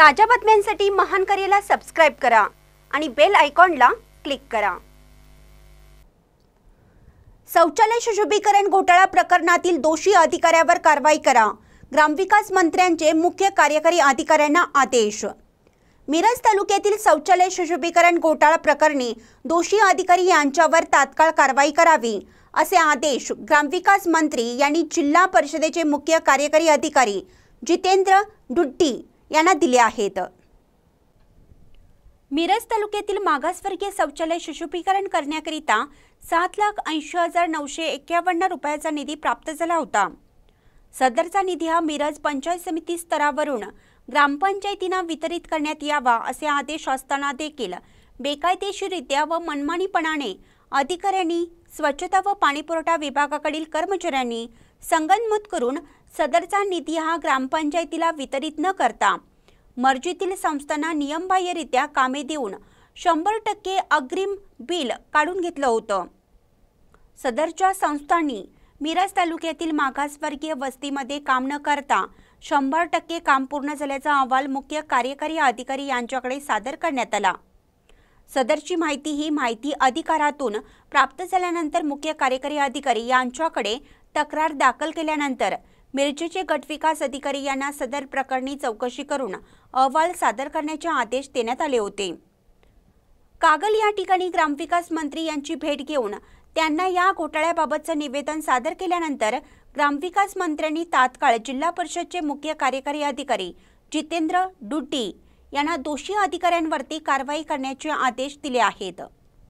ताज्या बातम्यांसाठी महान करेला सबस्क्राईब करा आणि बेल आयकॉनला क्लिक करा शौचालय सुशोभीकरण घोटाळा प्रकरणातील दोषी अधिकाऱ्यावर कारवाई करा ग्रामविकास मंत्र्यांचे मुख्य कार्यकारी अधिकाऱ्यांना आदेश मिरज तालुक्यातील शौचालय सुशोभीकरण घोटाळा प्रकरणी दोषी अधिकारी यांच्यावर तात्काळ कारवाई करावी असे आदेश ग्रामविकास मंत्री यांनी जिल्हा परिषदेचे मुख्य कार्यकारी अधिकारी जितेंद्र डुट्टी यांना दिले आहेत मिरज तालुक्यातील मागासवर्गीय शौचालय शिशुपीकरण करण्याकरिता सात लाख ऐंशी हजार नऊशे एक्क्यावन्न रुपयाचा निधी प्राप्त झाला होता सदरचा निधी हा मिरज पंचायत समिती स्तरावरून ग्रामपंचायतींना वितरित करण्यात यावा असे आदेश असताना देखील बेकायदेशीररित्या व मनमानीपणाने अधिकाऱ्यांनी स्वच्छता व पाणीपुरवठा विभागाकडील कर्मचाऱ्यांनी संगनमत करून सदरचा निधी हा ग्रामपंचायतीला वितरित न करता मर्जीतील संस्थांना नियमबाह्यरित्या कामे देऊन शंभर टक्के अग्रिम बिल काढून घेतलं होतं सदरच्या संस्थांनी मिरज तालुक्यातील मागासवर्गीय वस्तीमध्ये काम न करता शंभर टक्के काम पूर्ण झाल्याचा अहवाल मुख्य कार्यकारी अधिकारी यांच्याकडे सादर करण्यात आला सदरची माहिती ही माहिती अधिकारातून प्राप्त झाल्यानंतर मुख्य कार्यकारी अधिकारी यांच्याकडे तक्रार दाखल केल्यानंतर मिरजेचे गटविकास अधिकारी यांना सदर प्रकरणी चौकशी करून अहवाल सादर करण्याचे आदेश देण्यात आले होते कागल या ठिकाणी ग्रामविकास मंत्री यांची भेट घेऊन त्यांना या घोटाळ्याबाबतचं निवेदन सादर केल्यानंतर ग्रामविकास मंत्र्यांनी तात्काळ जिल्हा परिषदचे मुख्य कार्यकारी अधिकारी जितेंद्र डुड्डी यांना दोषी अधिकाऱ्यांवरती कारवाई करण्याचे आदेश दिले आहेत